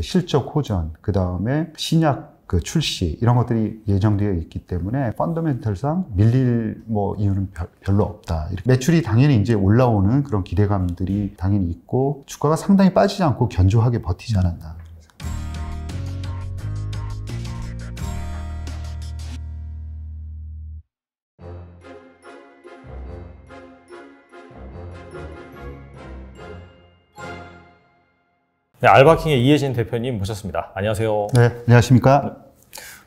이제 실적 호전, 그 다음에 신약 그 출시 이런 것들이 예정되어 있기 때문에 펀더멘털상 밀릴 뭐 이유는 별로 없다. 매출이 당연히 이제 올라오는 그런 기대감들이 당연히 있고 주가가 상당히 빠지지 않고 견조하게 버티지 않았나. 네, 알바킹의 이혜진 대표님 모셨습니다. 안녕하세요. 네, 안녕하십니까.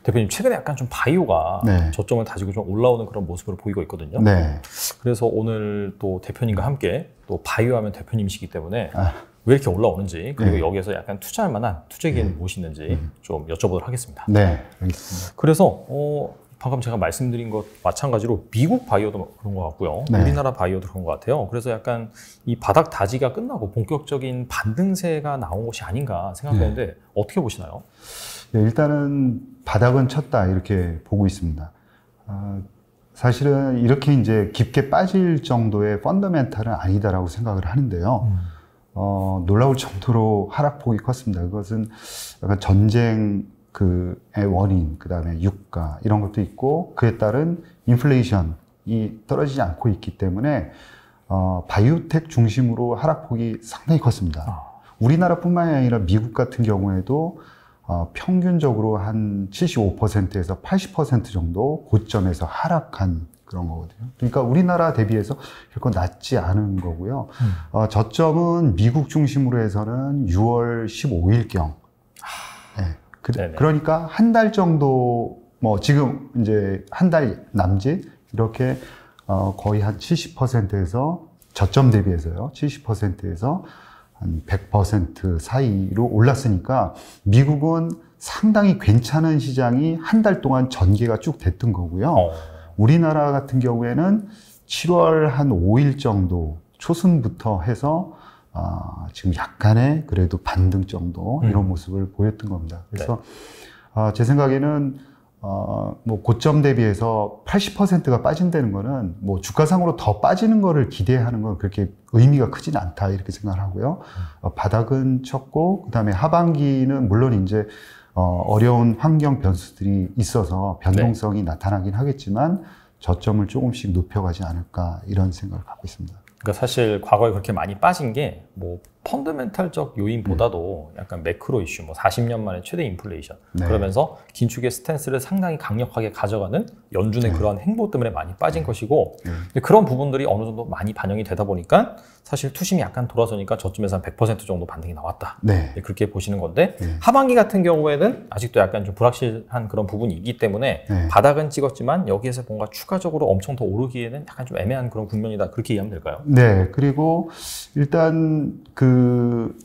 대표님 최근에 약간 좀 바이오가 네. 저점을 다지고 좀 올라오는 그런 모습으 보이고 있거든요. 네. 그래서 오늘 또 대표님과 함께 또 바이오 하면 대표님이시기 때문에 아. 왜 이렇게 올라오는지 그리고 네. 여기에서 약간 투자할 만한 투자기에는 네. 무엇이 있는지 좀 여쭤보도록 하겠습니다. 네, 알겠습니다. 그래서 어, 방금 제가 말씀드린 것 마찬가지로 미국 바이오도 그런 것 같고요. 네. 우리나라 바이오도 그런 것 같아요. 그래서 약간 이 바닥 다지가 끝나고 본격적인 반등세가 나온 것이 아닌가 생각되는데 네. 어떻게 보시나요? 네, 일단은 바닥은 쳤다 이렇게 보고 있습니다. 아, 사실은 이렇게 이제 깊게 빠질 정도의 펀더멘탈은 아니다라고 생각을 하는데요. 음. 어, 놀라울 정도로 하락폭이 컸습니다. 그것은 약간 전쟁 그의 원인, 그 다음에 유가 이런 것도 있고 그에 따른 인플레이션이 떨어지지 않고 있기 때문에 어, 바이오텍 중심으로 하락폭이 상당히 컸습니다. 아. 우리나라뿐만이 아니라 미국 같은 경우에도 어, 평균적으로 한 75%에서 80% 정도 고점에서 하락한 그런 거거든요. 그러니까 우리나라 대비해서 결코 낮지 않은 거고요. 음. 어, 저점은 미국 중심으로 해서는 6월 15일경. 하. 아. 그, 러니까 한 달 정도 뭐 지금 이제 한 달 남짓 이렇게 어 거의 한 70%에서 저점 대비해서요. 70%에서 한 100% 사이로 올랐으니까 미국은 상당히 괜찮은 시장이 한 달 동안 전개가 쭉 됐던 거고요. 어. 우리나라 같은 경우에는 7월 한 5일 정도 초순부터 해서 어, 지금 약간의 그래도 반등 정도 음. 이런 모습을 보였던 겁니다. 네. 그래서 네. 어, 제 생각에는 어, 뭐 고점 대비해서 80%가 빠진다는 거는 뭐 주가상으로 더 빠지는 거를 기대하는 건 그렇게 의미가 크진 않다 이렇게 생각을 하고요. 어, 바닥은 쳤고 그다음에 하반기는 물론 이제 어, 어려운 환경 변수들이 있어서 변동성이 네. 나타나긴 하겠지만 저점을 조금씩 높여가지 않을까 이런 생각을 갖고 있습니다. 그러니까 사실 과거에 그렇게 많이 빠진 게뭐 펀드멘탈적 요인보다도 음. 약간 매크로 이슈, 뭐 40년 만에 최대 인플레이션 네. 그러면서 긴축의 스탠스를 상당히 강력하게 가져가는 연준의 네. 그러한 행보 때문에 많이 네. 빠진 네. 것이고 그런 부분들이 어느 정도 많이 반영이 되다 보니까 사실 투심이 약간 돌아서니까 저쯤에서 한 100% 정도 반등이 나왔다 네. 네, 그렇게 보시는 건데 하반기 같은 경우에는 아직도 약간 좀 불확실한 그런 부분이 있기 때문에 바닥은 찍었지만 여기에서 뭔가 추가적으로 엄청 더 오르기에는 약간 좀 애매한 그런 국면이다 그렇게 이해하면 될까요? 네 그리고 일단 그그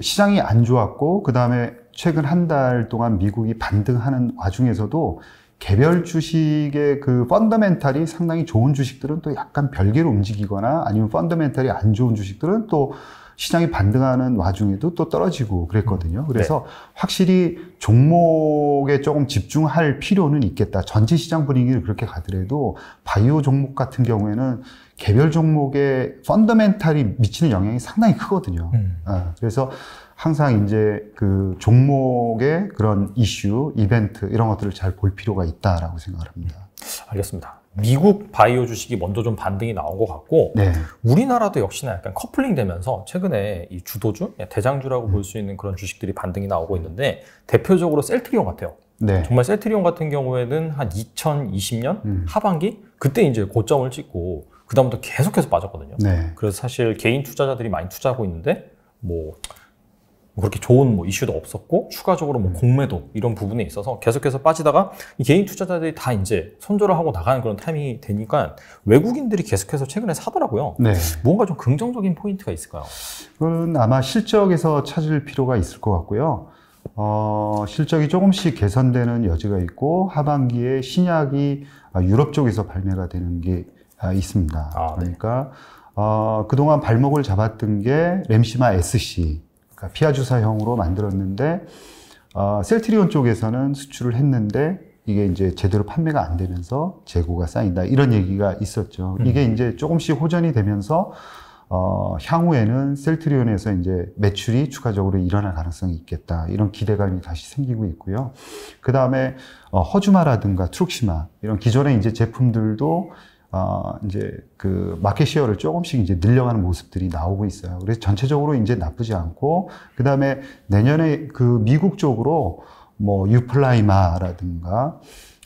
시장이 안 좋았고 그 다음에 최근 한 달 동안 미국이 반등하는 와중에서도 개별 주식의 그 펀더멘탈이 상당히 좋은 주식들은 또 약간 별개로 움직이거나 아니면 펀더멘탈이 안 좋은 주식들은 또 시장이 반등하는 와중에도 또 떨어지고 그랬거든요. 음. 그래서 네. 확실히 종목에 조금 집중할 필요는 있겠다. 전체 시장 분위기를 그렇게 가더라도 바이오 종목 같은 경우에는 개별 종목의 펀더멘탈이 미치는 영향이 상당히 크거든요. 음. 아, 그래서 항상 이제 그 종목의 그런 이슈, 이벤트 이런 것들을 잘 볼 필요가 있다라고 생각을 합니다. 음. 알겠습니다. 미국 바이오 주식이 먼저 좀 반등이 나온 것 같고 네. 우리나라도 역시나 약간 커플링 되면서 최근에 이 주도주 예, 대장주라고 음. 볼수 있는 그런 주식들이 반등이 나오고 있는데 대표적으로 셀트리온 같아요. 네. 정말 셀트리온 같은 경우에는 한 2020년 음. 하반기 그때 이제 고점을 찍고 그다음부터 계속해서 빠졌거든요. 네. 그래서 사실 개인 투자자들이 많이 투자하고 있는데 뭐뭐 그렇게 좋은 뭐 이슈도 없었고 추가적으로 뭐 음. 공매도 이런 부분에 있어서 계속해서 빠지다가 개인 투자자들이 다 이제 손절을 하고 나가는 그런 타이밍이 되니까 외국인들이 계속해서 최근에 사더라고요. 네. 뭔가 좀 긍정적인 포인트가 있을까요? 그건 아마 실적에서 찾을 필요가 있을 것 같고요. 어, 실적이 조금씩 개선되는 여지가 있고 하반기에 신약이 아, 유럽 쪽에서 발매가 되는 게 아, 있습니다. 아, 네. 그러니까 어, 그동안 발목을 잡았던 게 램시마 SC 그러니까 피아주사형으로 만들었는데 어, 셀트리온 쪽에서는 수출을 했는데 이게 이제 제대로 판매가 안 되면서 재고가 쌓인다 이런 얘기가 있었죠. 음. 이게 이제 조금씩 호전이 되면서 어, 향후에는 셀트리온에서 이제 매출이 추가적으로 일어날 가능성이 있겠다. 이런 기대감이 다시 생기고 있고요. 그 다음에, 어, 허주마라든가 트룩시마, 이런 기존의 이제 제품들도 어, 이제 그 마켓시어를 조금씩 이제 늘려가는 모습들이 나오고 있어요. 그래서 전체적으로 이제 나쁘지 않고, 그 다음에 내년에 그 미국 쪽으로 뭐 유플라이마라든가,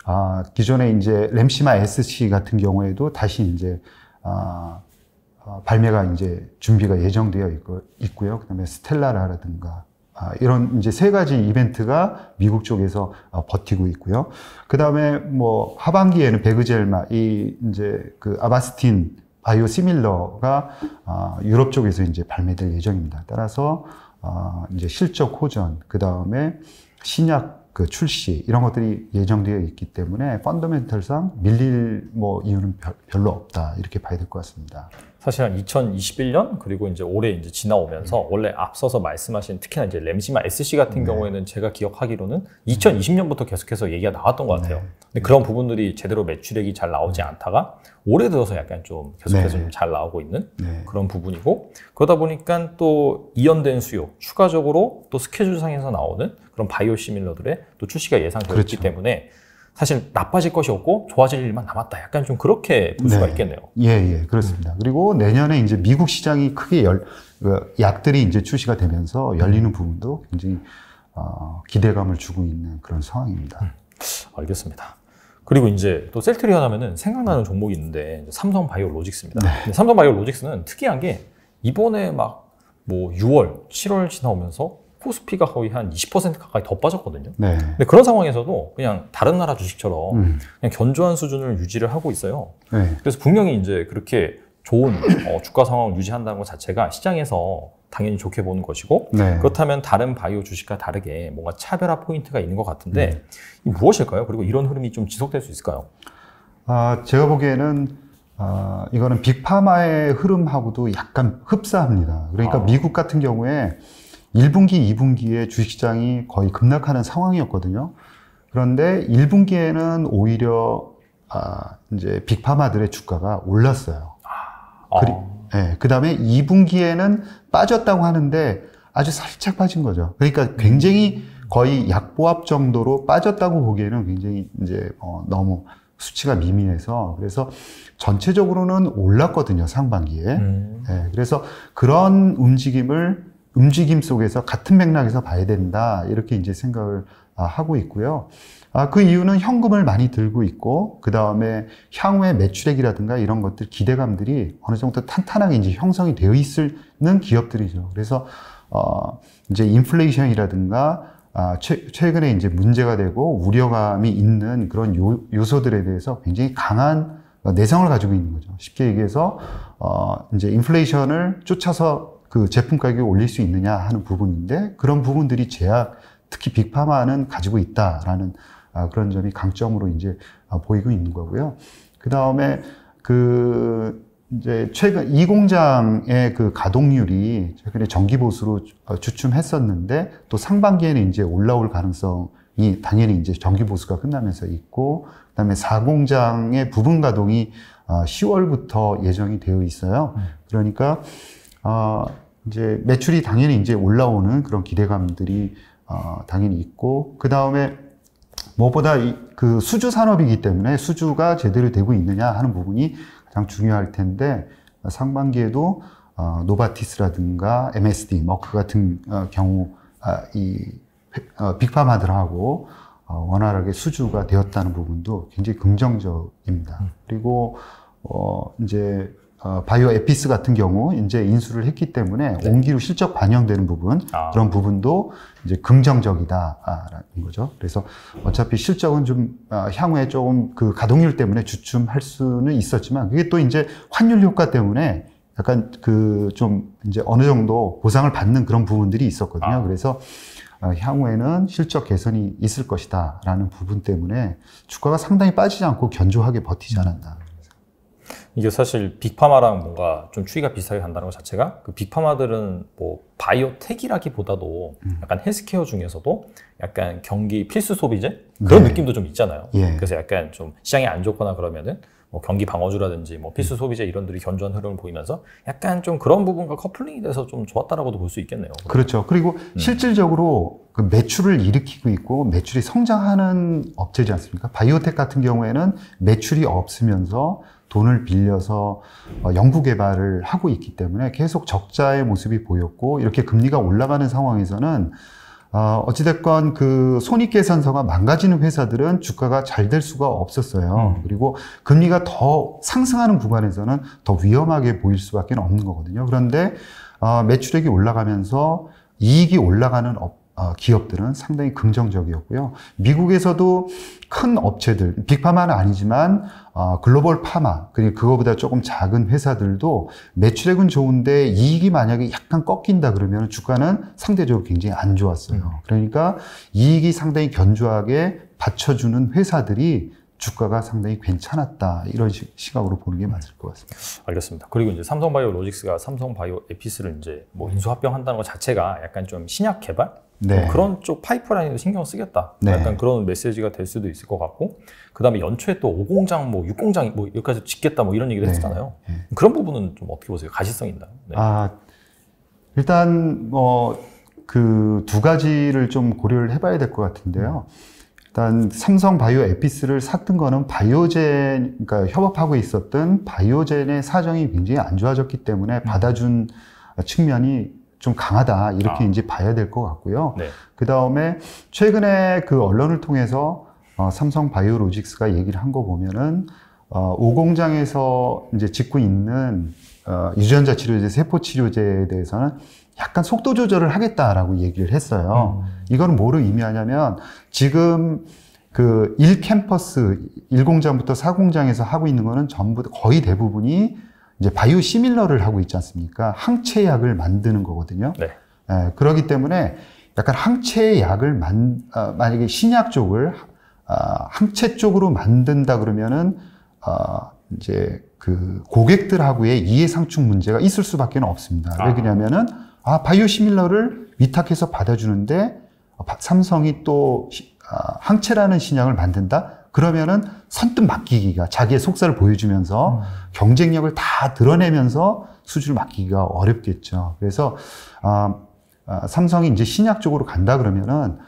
아, 기존에 이제 램시마 SC 같은 경우에도 다시 이제, 아, 아, 발매가 이제 준비가 예정되어 있고, 있고요. 그 다음에 스텔라라든가, 아, 이런 이제 세 가지 이벤트가 미국 쪽에서 어, 버티고 있고요. 그 다음에 뭐 하반기에는 베그젤마, 이 이제 그 아바스틴 바이오 시밀러가 아, 유럽 쪽에서 이제 발매될 예정입니다. 따라서 어, 이제 실적 호전, 그 다음에 신약 그 출시 이런 것들이 예정되어 있기 때문에 펀더멘털상 밀릴 뭐 이유는 별로 없다 이렇게 봐야 될 것 같습니다. 사실 한 2021년 그리고 이제 올해 이제 지나오면서 음. 원래 앞서서 말씀하신 특히나 이제 램시마 SC 같은 네. 경우에는 제가 기억하기로는 2020년부터 계속해서 얘기가 나왔던 것 같아요. 네. 근데 그런 부분들이 제대로 매출액이 잘 나오지 네. 않다가 올해 들어서 약간 좀 계속해서 좀 잘 나오고 있는 그런 부분이고 그러다 보니까 또 이연된 수요 추가적으로 또 스케줄상에서 나오는 그런 바이오 시밀러들의 또 출시가 예상되었기 그렇죠. 때문에 사실 나빠질 것이 없고 좋아질 일만 남았다. 약간 좀 그렇게 볼 수가 네. 있겠네요. 예, 예, 그렇습니다. 음. 그리고 내년에 이제 미국 시장이 크게 열, 그 약들이 이제 출시가 되면서 열리는 음. 부분도 굉장히 어, 기대감을 주고 있는 그런 상황입니다. 음, 알겠습니다. 그리고 이제 또 셀트리온 하면은 생각나는 종목이 있는데 삼성 바이오 로직스입니다. 네. 삼성 바이오 로직스는 특이한 게 이번에 막 뭐 6월, 7월 지나오면서 코스피가 거의 한 20% 가까이 더 빠졌거든요. 네. 근데 그런 상황에서도 그냥 다른 나라 주식처럼 음. 그냥 견조한 수준을 유지를 하고 있어요. 네. 그래서 분명히 이제 그렇게 좋은 어, 주가 상황을 유지한다는 것 자체가 시장에서 당연히 좋게 보는 것이고 네. 그렇다면 다른 바이오 주식과 다르게 뭔가 차별화 포인트가 있는 것 같은데 음. 무엇일까요? 그리고 이런 흐름이 좀 지속될 수 있을까요? 아, 제가 보기에는 아, 이거는 빅파마의 흐름하고도 약간 흡사합니다. 그러니까 아. 미국 같은 경우에 1분기, 2분기에 주식시장이 거의 급락하는 상황이었거든요. 그런데 1분기에는 오히려 아, 이제 빅파마들의 주가가 올랐어요. 아. 그리, 네, 예, 그 다음에 2분기에는 빠졌다고 하는데 아주 살짝 빠진 거죠. 그러니까 굉장히 거의 약보합 정도로 빠졌다고 보기에는 굉장히 이제 어, 너무 수치가 미미해서 그래서 전체적으로는 올랐거든요 상반기에. 음. 네, 그래서 그런 움직임을 움직임 속에서 같은 맥락에서 봐야 된다 이렇게 이제 생각을 아, 하고 있고요. 아, 그 이유는 현금을 많이 들고 있고, 그 다음에 향후의 매출액이라든가 이런 것들 기대감들이 어느 정도 탄탄하게 이제 형성이 되어 있는 기업들이죠. 그래서, 어, 이제 인플레이션이라든가, 아, 최, 근에 이제 문제가 되고 우려감이 있는 그런 요, 요소들에 대해서 굉장히 강한 내성을 가지고 있는 거죠. 쉽게 얘기해서, 어, 이제 인플레이션을 쫓아서 그 제품 가격을 올릴 수 있느냐 하는 부분인데 그런 부분들이 제약 특히 빅파마는 가지고 있다라는 아, 그런 점이 강점으로 이제 아, 보이고 있는 거고요. 그 다음에 그 이제 최근 이 공장의 그 가동률이 최근에 정기 보수로 주춤했었는데 어, 또 상반기에는 이제 올라올 가능성이 당연히 이제 정기 보수가 끝나면서 있고 그다음에 4공장의 부분 가동이 10월부터 아, 예정이 되어 있어요. 음. 그러니까 어, 이제 매출이 당연히 이제 올라오는 그런 기대감들이 어, 당연히 있고 그 다음에 무엇보다 이, 그 수주 산업이기 때문에 수주가 제대로 되고 있느냐 하는 부분이 가장 중요할 텐데 상반기에도 어, 노바티스라든가 MSD, 머크 같은 어, 경우 아, 이 어, 빅파마들하고 어, 원활하게 수주가 되었다는 부분도 굉장히 긍정적입니다. 음. 그리고 어, 이제 어, 바이오 에피스 같은 경우 이제 인수를 했기 때문에 네. 온기로 실적 반영되는 부분 아. 그런 부분도 이제 긍정적이다라는 거죠. 그래서 어차피 실적은 좀 어, 향후에 조금 그 가동률 때문에 주춤할 수는 있었지만 그게 또 이제 환율 효과 때문에 약간 그 좀 이제 어느 정도 보상을 받는 그런 부분들이 있었거든요. 아. 그래서 어, 향후에는 실적 개선이 있을 것이다라는 부분 때문에 주가가 상당히 빠지지 않고 견조하게 버티지 않았나. 이게 사실 빅파마랑 뭔가 좀 추이가 비슷하게 간다는 것 자체가 그 빅파마들은 뭐 바이오텍이라기보다도 음. 약간 헬스케어 중에서도 약간 경기 필수 소비재 그런 네. 느낌도 좀 있잖아요. 예. 그래서 약간 좀 시장이 안 좋거나 그러면은 뭐 경기 방어주라든지 뭐 필수 음. 소비재 이런들이 견조한 흐름을 보이면서 약간 좀 그런 부분과 커플링이 돼서 좀 좋았다라고도 볼 수 있겠네요. 그렇죠. 그리고 음. 실질적으로 그 매출을 일으키고 있고 매출이 성장하는 업체지 않습니까? 바이오텍 같은 경우에는 매출이 없으면서 돈을 빌려서 어, 연구 개발을 하고 있기 때문에 계속 적자의 모습이 보였고 이렇게 금리가 올라가는 상황에서는 어, 어찌됐건 그 손익계산서가 망가지는 회사들은 주가가 잘 될 수가 없었어요. 음. 그리고 금리가 더 상승하는 구간에서는 더 위험하게 보일 수밖에 없는 거거든요. 그런데 어, 매출액이 올라가면서 이익이 올라가는 업 어, 기업들은 상당히 긍정적이었고요. 미국에서도 큰 업체들, 빅파마는 아니지만 어, 글로벌 파마, 그리고 그거보다 조금 작은 회사들도 매출액은 좋은데 이익이 만약에 약간 꺾인다 그러면 주가는 상대적으로 굉장히 안 좋았어요. 음. 그러니까 이익이 상당히 견조하게 받쳐주는 회사들이 주가가 상당히 괜찮았다 이런 시각으로 보는 게 음. 맞을 것 같습니다. 알겠습니다. 그리고 이제 삼성바이오 로직스가 삼성바이오 에피스를 이제 뭐 인수합병한다는 것 자체가 약간 좀 신약 개발 네. 뭐 그런 쪽 파이프라인도 신경 쓰겠다. 네. 약간 그런 메시지가 될 수도 있을 것 같고, 그 다음에 연초에 또 5공장, 뭐 6공장, 뭐 여기까지 짓겠다, 뭐 이런 얘기도 네. 했잖아요. 네. 그런 부분은 좀 어떻게 보세요? 가시성 있나요? 네. 아, 일단 뭐그두 가지를 좀 고려를 해봐야 될 것 같은데요. 일단 삼성 바이오 에피스를 샀던 거는 바이오젠, 그러니까 협업하고 있었던 바이오젠의 사정이 굉장히 안 좋아졌기 때문에 음. 받아준 측면이 좀 강하다 이렇게 아. 이제 봐야 될 것 같고요. 네. 그 다음에 최근에 그 언론을 통해서 어, 삼성 바이오로직스가 얘기를 한 거 보면은 어, 오공장에서 이제 짓고 있는 어, 유전자 치료제, 세포 치료제에 대해서는 약간 속도 조절을 하겠다라고 얘기를 했어요. 음. 이거는 뭐로 의미하냐면 지금 그 1캠퍼스 1공장부터 4공장에서 하고 있는 거는 전부 거의 대부분이 이제 바이오 시밀러를 하고 있지 않습니까? 항체약을 만드는 거거든요. 네. 예, 그러기 때문에 약간 항체약을 만 어, 만약에 신약 쪽을 어, 항체 쪽으로 만든다 그러면은 어, 이제 그 고객들하고의 이해상충 문제가 있을 수밖에 없습니다. 왜 아. 그러냐면은 아 바이오 시밀러를 위탁해서 받아주는데 어, 삼성이 또 어, 항체라는 신약을 만든다? 그러면은 선뜻 맡기기가 자기의 속사를 보여주면서 음. 경쟁력을 다 드러내면서 수주를 맡기기가 어렵겠죠. 그래서 아, 아, 삼성이 이제 신약 쪽으로 간다 그러면은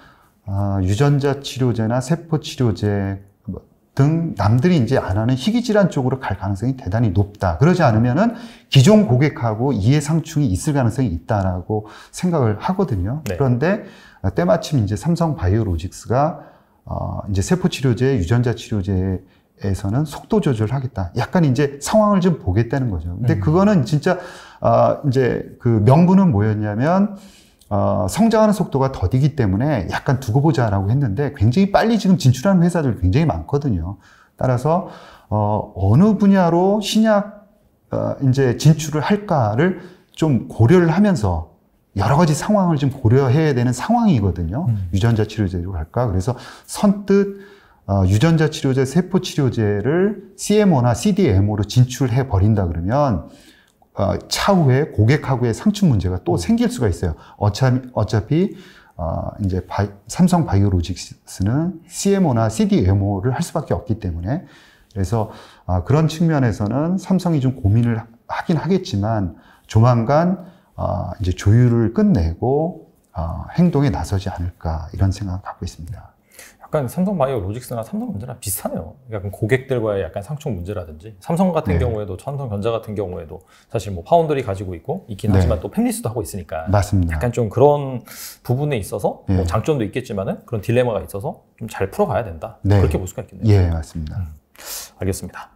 아, 유전자 치료제나 세포 치료제 뭐 등 남들이 이제 안 하는 희귀 질환 쪽으로 갈 가능성이 대단히 높다. 그러지 않으면은 기존 고객하고 이해 상충이 있을 가능성이 있다라고 생각을 하거든요. 네. 그런데 때마침 이제 삼성 바이오로직스가 어, 이제 세포치료제, 유전자 치료제에서는 속도 조절하겠다. 약간 이제 상황을 좀 보겠다는 거죠. 근데 음. 그거는 진짜, 어, 이제 그 명분은 뭐였냐면, 어, 성장하는 속도가 더디기 때문에 약간 두고 보자라고 했는데 굉장히 빨리 지금 진출하는 회사들 굉장히 많거든요. 따라서, 어, 어느 분야로 신약, 어, 이제 진출을 할까를 좀 고려를 하면서 여러 가지 상황을 좀 고려해야 되는 상황이거든요. 음. 유전자 치료제로 갈까? 그래서 선뜻 어, 유전자 치료제, 세포 치료제를 CMO나 CDMO로 진출해 버린다 그러면 어, 차후에 고객하고의 상충 문제가 또 음. 생길 수가 있어요. 어차피, 어차피 어, 이제 바 삼성 바이오로직스는 CMO나 CDMO를 할 수밖에 없기 때문에 그래서 어, 그런 측면에서는 삼성이 좀 고민을 하긴 하겠지만 조만간 어, 이제 조율을 끝내고 어, 행동에 나서지 않을까 이런 생각을 갖고 있습니다. 약간 삼성 바이오 로직스나 삼성 문제랑 비슷하네요. 약간 고객들과의 약간 상충 문제라든지 삼성 같은 네. 경우에도 삼성전자 같은 경우에도 사실 뭐 파운드리 가지고 있고 있긴 네. 하지만 또 팹리스도 하고 있으니까 맞습니다. 약간 좀 그런 부분에 있어서 뭐 네. 뭐 장점도 있겠지만은 그런 딜레마가 있어서 좀 잘 풀어가야 된다. 네. 그렇게 볼 수가 있겠네요. 예, 맞습니다. 음, 알겠습니다.